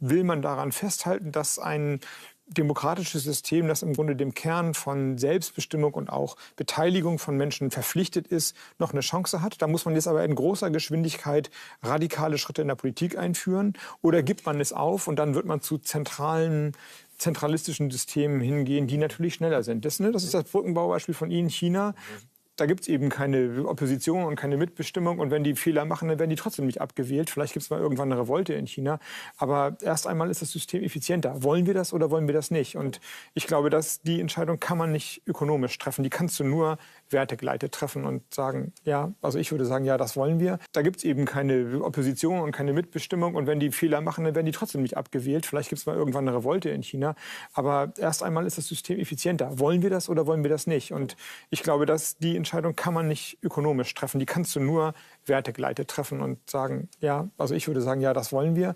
will man daran festhalten, dass ein demokratisches System, das im Grunde dem Kern von Selbstbestimmung und auch Beteiligung von Menschen verpflichtet ist, noch eine Chance hat. Da muss man jetzt aber in großer Geschwindigkeit radikale Schritte in der Politik einführen. Oder gibt man es auf und dann wird man zu zentralen zentralistischen Systemen hingehen, die natürlich schneller sind. Das, ne, das ist das Brückenbaubeispiel von Ihnen, China da gibt es eben keine Opposition und keine Mitbestimmung. Und wenn die Fehler machen, dann werden die trotzdem nicht abgewählt. Vielleicht gibt es mal irgendwann eine Revolte in China. Aber erst einmal ist das System effizienter. Wollen wir das oder wollen wir das nicht? Und ich glaube, dass die Entscheidung kann man nicht ökonomisch treffen. Die kannst du nur wertegleitet treffen und sagen, ja, also ich würde sagen, ja, das wollen wir. Da gibt es eben keine Opposition und keine Mitbestimmung. Und wenn die Fehler machen, dann werden die trotzdem nicht abgewählt. Vielleicht gibt es mal irgendwann eine Revolte in China. Aber erst einmal ist das System effizienter. Wollen wir das oder wollen wir das nicht? Und ich glaube, dass die Entscheidung Entscheidung kann man nicht ökonomisch treffen. Die kannst du nur wertegeleitet treffen und sagen, ja, also ich würde sagen, ja, das wollen wir.